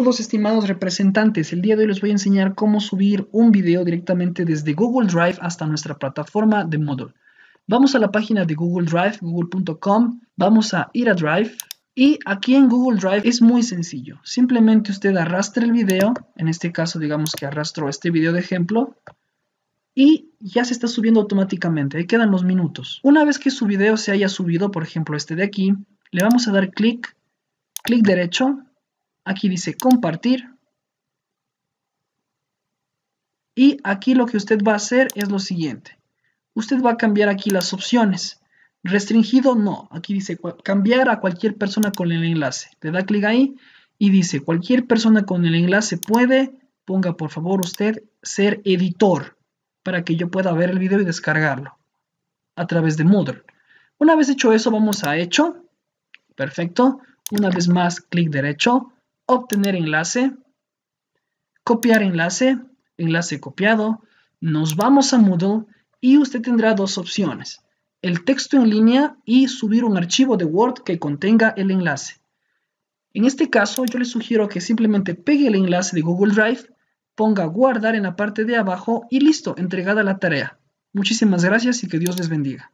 Saludos estimados representantes, el día de hoy les voy a enseñar cómo subir un video directamente desde Google Drive hasta nuestra plataforma de Moodle. Vamos a la página de Google Drive, google.com, vamos a ir a Drive y aquí en Google Drive es muy sencillo. Simplemente usted arrastra el video, en este caso digamos que arrastro este video de ejemplo y ya se está subiendo automáticamente, ahí quedan los minutos. Una vez que su video se haya subido, por ejemplo este de aquí, le vamos a dar clic, clic derecho Aquí dice compartir. Y aquí lo que usted va a hacer es lo siguiente. Usted va a cambiar aquí las opciones. Restringido no. Aquí dice cambiar a cualquier persona con el enlace. Le da clic ahí y dice cualquier persona con el enlace puede, ponga por favor usted ser editor para que yo pueda ver el video y descargarlo a través de Moodle. Una vez hecho eso, vamos a hecho. Perfecto. Una vez más, clic derecho obtener enlace, copiar enlace, enlace copiado, nos vamos a Moodle y usted tendrá dos opciones, el texto en línea y subir un archivo de Word que contenga el enlace. En este caso yo le sugiero que simplemente pegue el enlace de Google Drive, ponga guardar en la parte de abajo y listo, entregada la tarea. Muchísimas gracias y que Dios les bendiga.